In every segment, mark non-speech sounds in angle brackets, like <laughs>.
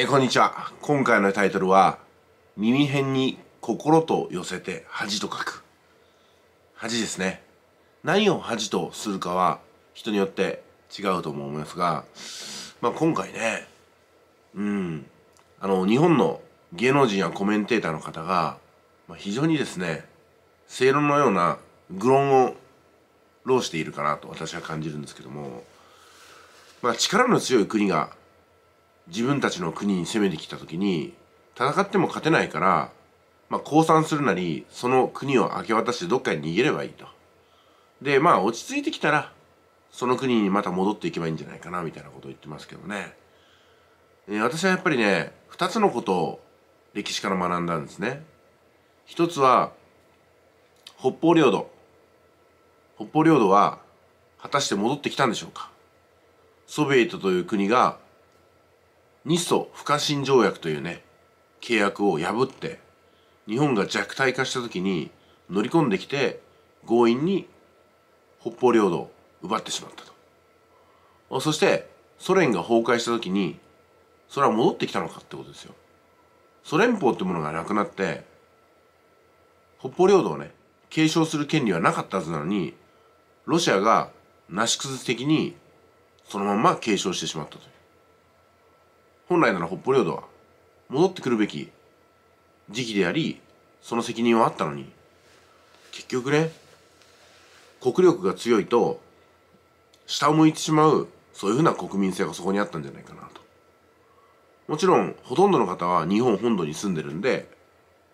えこんにちは今回のタイトルは「耳辺に心と寄せて恥と書く」恥ですね何を恥とするかは人によって違うと思いますが、まあ、今回ねうんあの日本の芸能人やコメンテーターの方が、まあ、非常にですね正論のような愚論を浪しているかなと私は感じるんですけども、まあ、力の強い国が自分たちの国に攻めてきた時に戦っても勝てないから、まあ、降参するなりその国を明け渡してどっかに逃げればいいと。でまあ落ち着いてきたらその国にまた戻っていけばいいんじゃないかなみたいなことを言ってますけどね。えー、私はやっぱりね二つのことを歴史から学んだんですね。一つは北方領土。北方領土は果たして戻ってきたんでしょうかソビエトという国が日ソ不可侵条約というね、契約を破って、日本が弱体化した時に乗り込んできて、強引に北方領土を奪ってしまったと。そして、ソ連が崩壊した時に、それは戻ってきたのかってことですよ。ソ連邦ってものがなくなって、北方領土をね、継承する権利はなかったはずなのに、ロシアがなし崩し的にそのまま継承してしまったという。本来なら北方領土は戻ってくるべき時期であり、その責任はあったのに、結局ね、国力が強いと、下を向いてしまう、そういうふうな国民性がそこにあったんじゃないかなと。もちろん、ほとんどの方は日本本土に住んでるんで、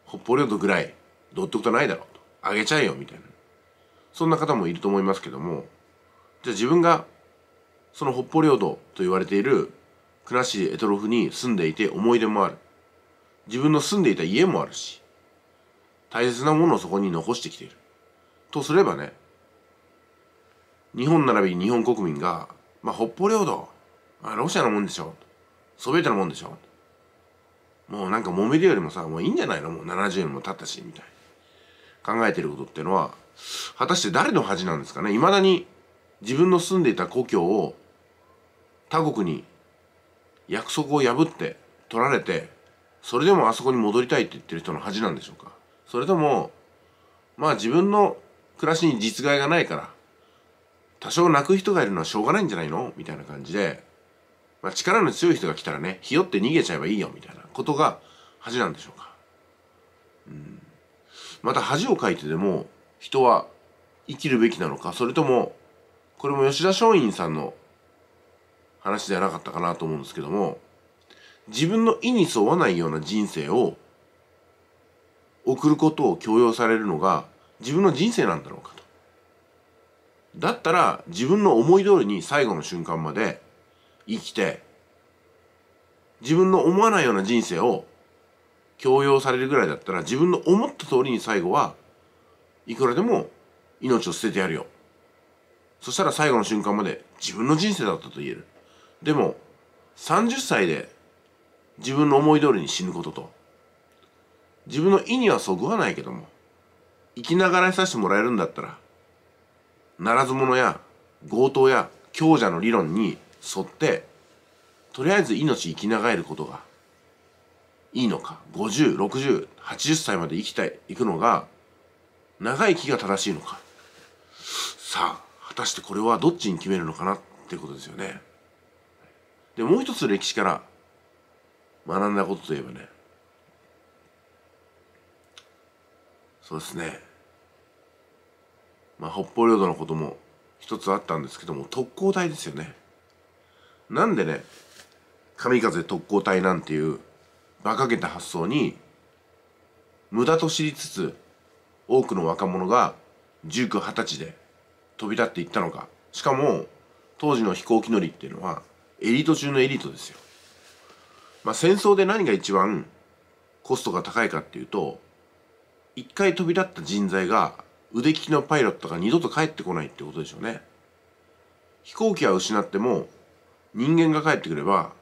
北方領土ぐらい、どうってことはないだろうと。あげちゃえよ、みたいな。そんな方もいると思いますけども、じゃあ自分が、その北方領土と言われている倉敷エトロフに住んでいて思い出もある。自分の住んでいた家もあるし、大切なものをそこに残してきている。とすればね、日本並び日本国民が、まあ、北方領土、まあ、ロシアのもんでしょ。ソビエトのもんでしょ。もうなんか揉めるよりもさ、もういいんじゃないのもう70年も経ったし、みたいな。考えてることってのは、果たして誰の恥なんですかね未だに自分の住んでいた故郷を他国に約束を破って取られてそれでもあそこに戻りたいって言ってる人の恥なんでしょうかそれともまあ自分の暮らしに実害がないから多少泣く人がいるのはしょうがないんじゃないのみたいな感じで、まあ、力の強い人が来たらねひよって逃げちゃえばいいよみたいなことが恥なんでしょうか、うん、また恥をかいてでも人は生きるべきなのかそれともこれも吉田松陰さんの話ではなかったかなと思うんですけども、自分の意に沿わないような人生を送ることを強要されるのが自分の人生なんだろうかと。だったら自分の思い通りに最後の瞬間まで生きて、自分の思わないような人生を強要されるぐらいだったら自分の思った通りに最後はいくらでも命を捨ててやるよ。そしたら最後の瞬間まで自分の人生だったと言える。でも30歳で自分の思い通りに死ぬことと自分の意にはそぐわないけども生きながらさせてもらえるんだったらならず者や強盗や強者の理論に沿ってとりあえず命生きながえることがいいのか506080歳まで生きたい行くのが長生きが正しいのかさあ果たしてこれはどっちに決めるのかなってことですよね。でもう一つ歴史から学んだことといえばねそうですねまあ北方領土のことも一つあったんですけども特攻隊ですよねなんでね神風特攻隊なんていう馬鹿げた発想に無駄と知りつつ多くの若者が1 9二十歳で飛び立っていったのかしかも当時の飛行機乗りっていうのはエリート中のエリートですよ。まあ、戦争で何が一番コストが高いかっていうと一回飛び立った人材が腕利きのパイロットが二度と帰ってこないってことでしょうね。飛行機は失っても人間が帰ってくれば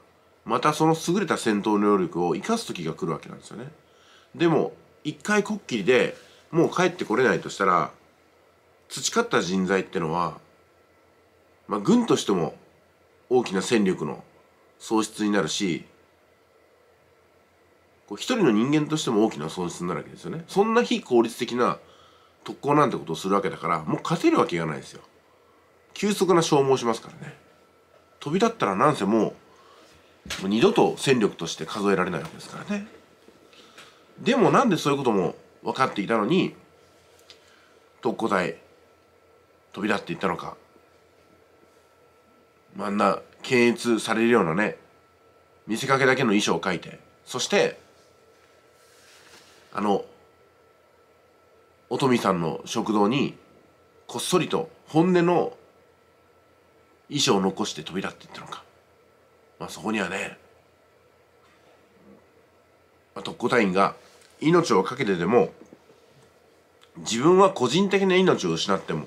またその優れた戦闘能力を生かす時が来るわけなんですよね。でも一回こっきりでもう帰ってこれないとしたら培った人材ってのは、まあ、軍としても大きな戦力の喪失になるしこう一人の人間としても大きな損失になるわけですよねそんな非効率的な特攻なんてことをするわけだからもう勝てるわけがないですよ急速な消耗しますからね飛び立ったらなんせもう二度と戦力として数えられないわけですからねでもなんでそういうことも分かっていたのに特攻隊飛び立っていったのかあんな検閲されるようなね見せかけだけの衣装を書いてそしてあの音美さんの食堂にこっそりと本音の衣装を残して飛び立っていったのか、まあ、そこにはね、まあ、特攻隊員が命を懸けてでも自分は個人的な命を失っても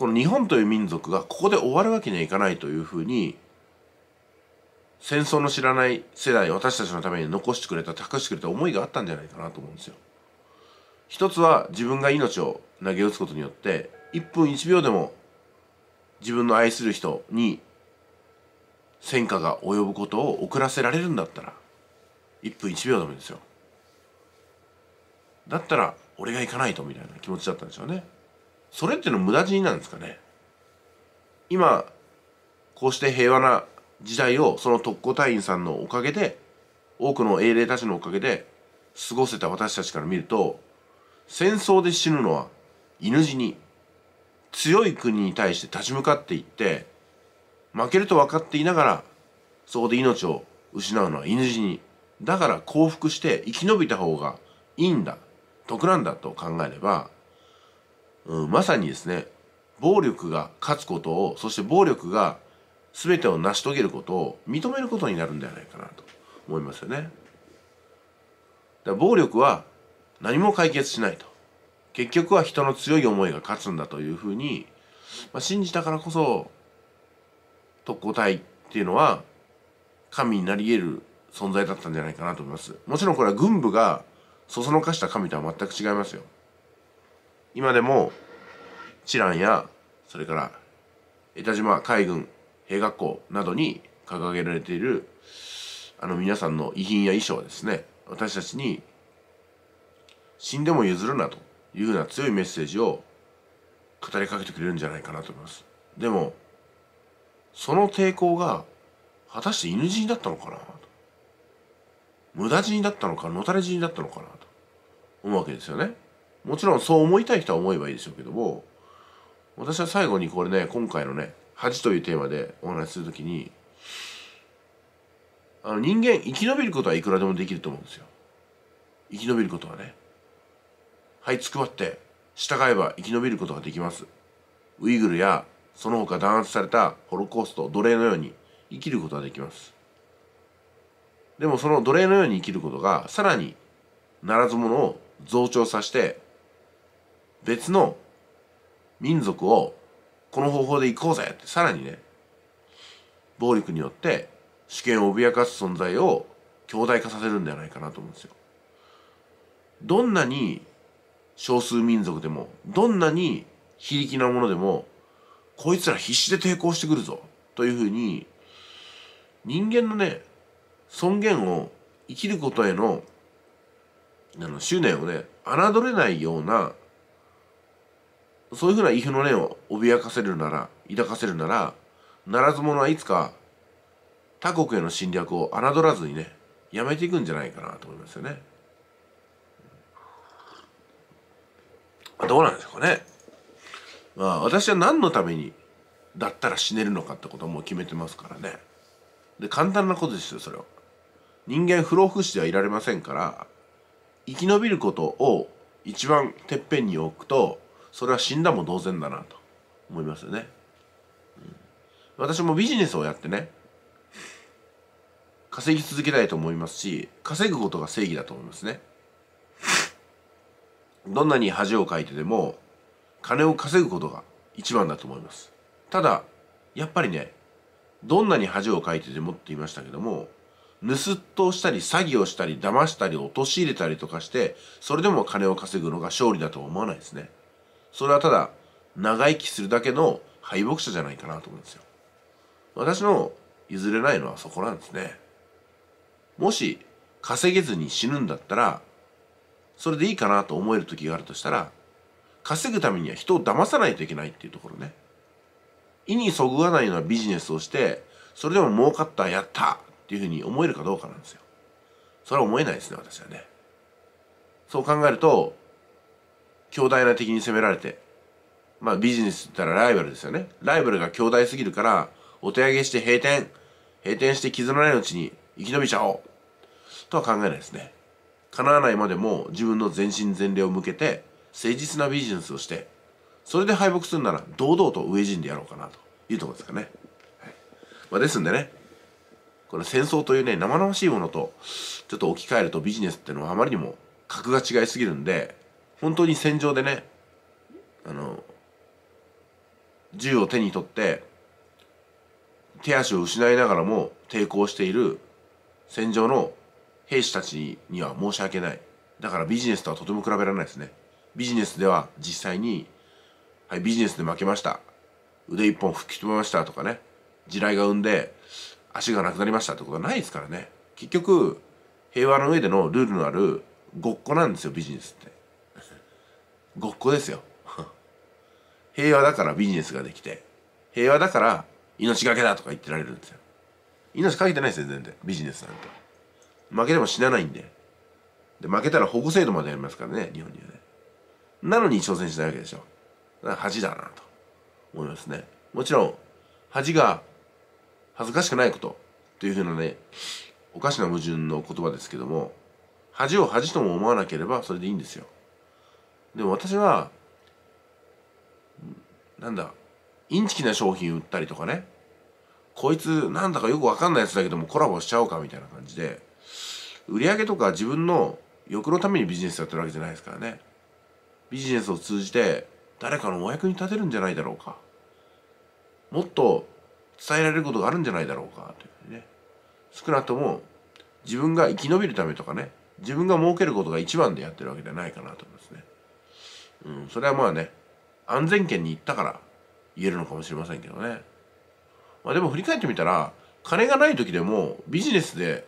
この日本という民族がここで終わるわけにはいかないというふうに戦争の知らない世代私たちのために残してくれた託してくれた思いがあったんじゃないかなと思うんですよ。一つは自分が命を投げ打つことによって1分1秒でも自分の愛する人に戦果が及ぶことを遅らせられるんだったら1分1秒でもいいですよだったら俺が行かないとみたいな気持ちだったんでしょうね。それっての無駄死になんですかね今こうして平和な時代をその特攻隊員さんのおかげで多くの英霊たちのおかげで過ごせた私たちから見ると戦争で死ぬのは犬死に強い国に対して立ち向かっていって負けると分かっていながらそこで命を失うのは犬死にだから降伏して生き延びた方がいいんだ得なんだと考えればうん、まさにですね暴力が勝つことをそして暴力が全てを成し遂げることを認めることになるんではないかなと思いますよね。だ暴力は何も解決しないと結局は人の強い思いが勝つんだというふうに、まあ、信じたからこそ特攻隊っていうのは神になり得る存在だったんじゃないかなと思います。もちろんこれは軍部がそそのかした神とは全く違いますよ。今でも知覧やそれから江田島海軍兵学校などに掲げられているあの皆さんの遺品や遺書ですね私たちに死んでも譲るなというふうな強いメッセージを語りかけてくれるんじゃないかなと思いますでもその抵抗が果たして犬死にだったのかなと無駄死にだったのか野垂れ死にだったのかなと思うわけですよねもちろんそう思いたい人は思えばいいでしょうけども私は最後にこれね今回のね「恥」というテーマでお話しする時にあの人間生き延びることはいくらでもできると思うんですよ生き延びることはねはいつくばって従えば生き延びることができますウイグルやその他弾圧されたホロコースト奴隷のように生きることができますでもその奴隷のように生きることがさらにならず者を増長させて別の民族をこの方法で行こうぜってさらにね暴力によって主権を脅かす存在を強大化させるんではないかなと思うんですよ。どんなに少数民族でもどんなに非力なものでもこいつら必死で抵抗してくるぞというふうに人間のね尊厳を生きることへのあの執念をね侮れないようなそういうふうな畏怖の念を脅かせるなら抱かせるならならず者はいつか他国への侵略を侮らずにねやめていくんじゃないかなと思いますよね。どうなんですかね。まあ私は何のためにだったら死ねるのかってことも決めてますからね。で簡単なことですよそれは。人間不老不死ではいられませんから生き延びることを一番てっぺんに置くとそれは死んだも同然だなと思いますよね、うん、私もビジネスをやってね稼ぎ続けたいと思いますし稼ぐことが正義だと思いますねどんなに恥をかいてでも金を稼ぐことが一番だと思いますただやっぱりねどんなに恥をかいてでもって言いましたけども盗っ人をしたり詐欺をしたり騙したり陥れたりとかしてそれでも金を稼ぐのが勝利だとは思わないですねそれはただ長生きするだけの敗北者じゃないかなと思うんですよ私の譲れないのはそこなんですねもし稼げずに死ぬんだったらそれでいいかなと思える時があるとしたら稼ぐためには人を騙さないといけないっていうところね意にそぐわないようなビジネスをしてそれでも儲かったやったっていうふうに思えるかどうかなんですよそれは思えないですね私はねそう考えると強大な敵に攻められてまあビジネスって言ったらライバルですよねライバルが強大すぎるからお手上げして閉店閉店して傷のないうちに生き延びちゃおうとは考えないですね叶わないまでも自分の全身全霊を向けて誠実なビジネスをしてそれで敗北するなら堂々と上陣でやろうかなというところですかね、はいまあ、ですんでねこの戦争というね生々しいものとちょっと置き換えるとビジネスっていうのはあまりにも格が違いすぎるんで本当に戦場でねあの銃を手に取って手足を失いながらも抵抗している戦場の兵士たちには申し訳ないだからビジネスとはとても比べられないですねビジネスでは実際にはいビジネスで負けました腕一本吹き飛びましたとかね地雷が生んで足がなくなりましたってことはないですからね結局平和の上でのルールのあるごっこなんですよビジネスってごっこですよ <laughs> 平和だからビジネスができて平和だから命がけだとか言ってられるんですよ命かけてないですよ全然ビジネスなんて負けても死なないんでで負けたら保護制度までやりますからね日本にはねなのに挑戦しないわけでしょだから恥だなと思いますねもちろん恥が恥ずかしくないことというふうなねおかしな矛盾の言葉ですけども恥を恥とも思わなければそれでいいんですよでも私はなんだインチキな商品売ったりとかねこいつなんだかよくわかんないやつだけどもコラボしちゃおうかみたいな感じで売り上げとか自分の欲のためにビジネスやってるわけじゃないですからねビジネスを通じて誰かのお役に立てるんじゃないだろうかもっと伝えられることがあるんじゃないだろうかというふうにね少なくとも自分が生き延びるためとかね自分が儲けることが一番でやってるわけではないかなと思いますね。うん、それはまあね安全圏に行ったから言えるのかもしれませんけどね、まあ、でも振り返ってみたら金がない時でもビジネスで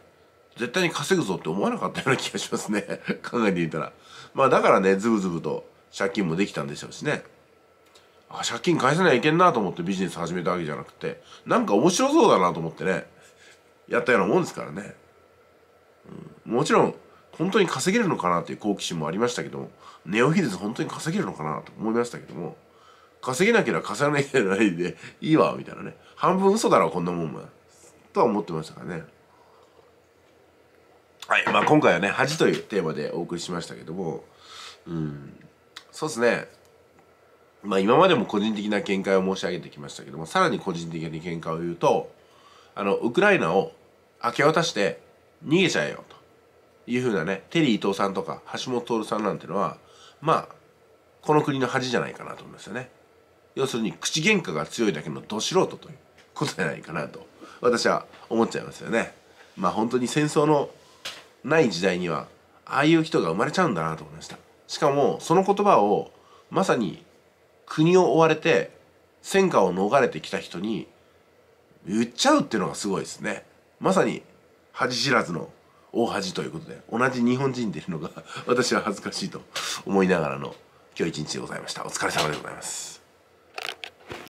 絶対に稼ぐぞって思わなかったような気がしますね <laughs> 考えてみたらまあだからねズブズブと借金もできたんでしょうしねあ借金返さなきゃいけんなと思ってビジネス始めたわけじゃなくてなんか面白そうだなと思ってねやったようなもんですからね、うん、もちろん本当に稼げるのかなという好奇心もありましたけどもネオヒルズ本当に稼げるのかなと思いましたけども稼げなければ稼がなゃないでいいわみたいなね半分嘘だろこんなもんもとは思ってましたからねはいまあ今回はね恥というテーマでお送りしましたけどもうんそうですねまあ今までも個人的な見解を申し上げてきましたけどもさらに個人的な見解を言うとあのウクライナを明け渡して逃げちゃえよというふうなねテリー伊藤さんとか橋本徹さんなんてのはまあこの国の恥じゃないかなと思いますよね要するに口喧嘩が強いだけのど素人ということじゃないかなと私は思っちゃいますよねまあ本当に戦争のない時代にはああいう人が生まれちゃうんだなと思いましたしかもその言葉をまさに国を追われて戦火を逃れてきた人に言っちゃうっていうのがすごいですねまさに恥知らずの大恥ということで同じ日本人でいるのが私は恥ずかしいと思いながらの今日一日でございましたお疲れ様でございます